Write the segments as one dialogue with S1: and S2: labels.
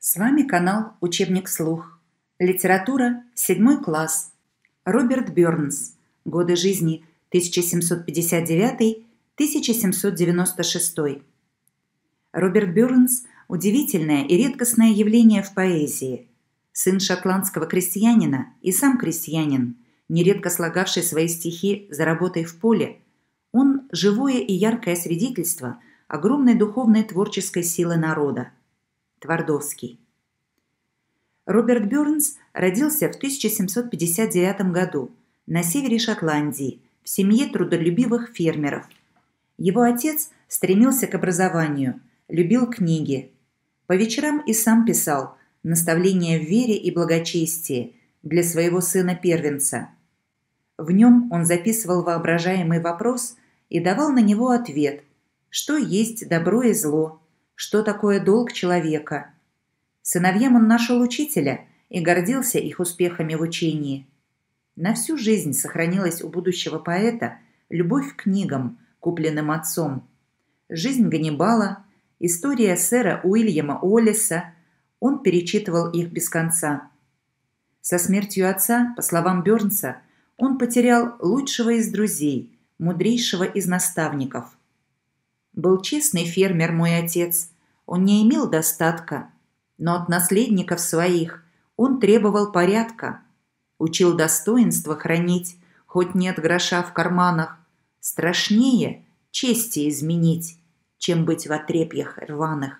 S1: С вами канал «Учебник Слух. Литература, 7 класс. Роберт Бёрнс. Годы жизни 1759-1796. Роберт Бёрнс – удивительное и редкостное явление в поэзии. Сын шотландского крестьянина и сам крестьянин, нередко слагавший свои стихи за работой в поле, он – живое и яркое свидетельство огромной духовной творческой силы народа – Твардовский. Роберт Бёрнс родился в 1759 году на севере Шотландии в семье трудолюбивых фермеров. Его отец стремился к образованию, любил книги. По вечерам и сам писал наставления в вере и благочестии для своего сына-первенца. В нем он записывал воображаемый вопрос и давал на него ответ, что есть добро и зло – что такое долг человека. Сыновьям он нашел учителя и гордился их успехами в учении. На всю жизнь сохранилась у будущего поэта любовь к книгам, купленным отцом. Жизнь Ганнибала, история сэра Уильяма Оллиса, он перечитывал их без конца. Со смертью отца, по словам Бернса, он потерял лучшего из друзей, мудрейшего из наставников – был честный фермер мой отец. Он не имел достатка, но от наследников своих он требовал порядка. Учил достоинство хранить, хоть нет гроша в карманах. Страшнее чести изменить, чем быть в отрепьях рваных.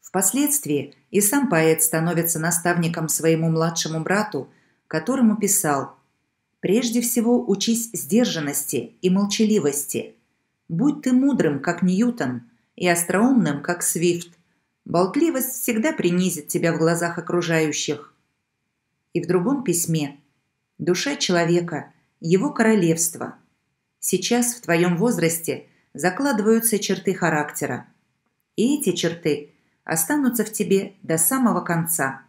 S1: Впоследствии и сам поэт становится наставником своему младшему брату, которому писал «Прежде всего учись сдержанности и молчаливости, Будь ты мудрым, как Ньютон, и остроумным, как Свифт. Болтливость всегда принизит тебя в глазах окружающих. И в другом письме «Душа человека, его королевство. Сейчас в твоем возрасте закладываются черты характера. И эти черты останутся в тебе до самого конца».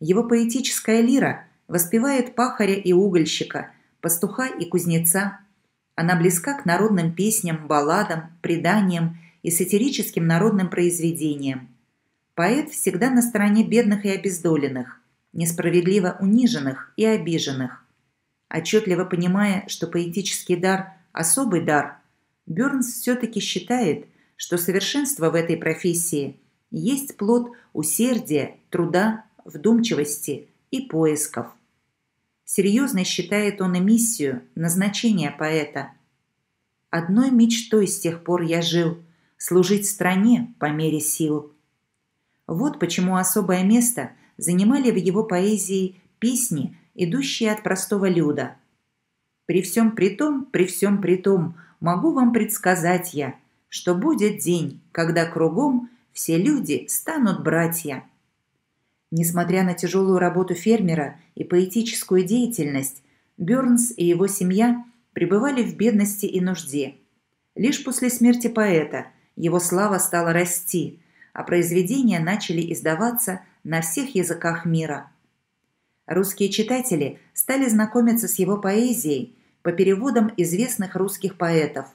S1: Его поэтическая лира воспевает пахаря и угольщика, пастуха и кузнеца – она близка к народным песням, балладам, преданиям и сатирическим народным произведениям. Поэт всегда на стороне бедных и обездоленных, несправедливо униженных и обиженных. Отчетливо понимая, что поэтический дар – особый дар, Бёрнс все-таки считает, что совершенство в этой профессии есть плод усердия, труда, вдумчивости и поисков. Серьезно считает он и миссию, назначение поэта. «Одной мечтой с тех пор я жил – служить стране по мере сил». Вот почему особое место занимали в его поэзии песни, идущие от простого люда. «При всем при том, при всем при том, могу вам предсказать я, что будет день, когда кругом все люди станут братья». Несмотря на тяжелую работу фермера и поэтическую деятельность, Бёрнс и его семья пребывали в бедности и нужде. Лишь после смерти поэта его слава стала расти, а произведения начали издаваться на всех языках мира. Русские читатели стали знакомиться с его поэзией по переводам известных русских поэтов.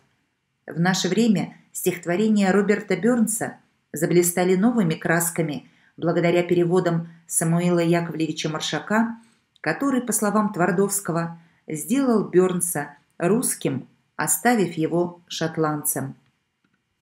S1: В наше время стихотворения Роберта Бёрнса заблистали новыми красками – благодаря переводам Самуила Яковлевича Маршака, который, по словам Твардовского, сделал Бернса русским, оставив его шотландцем.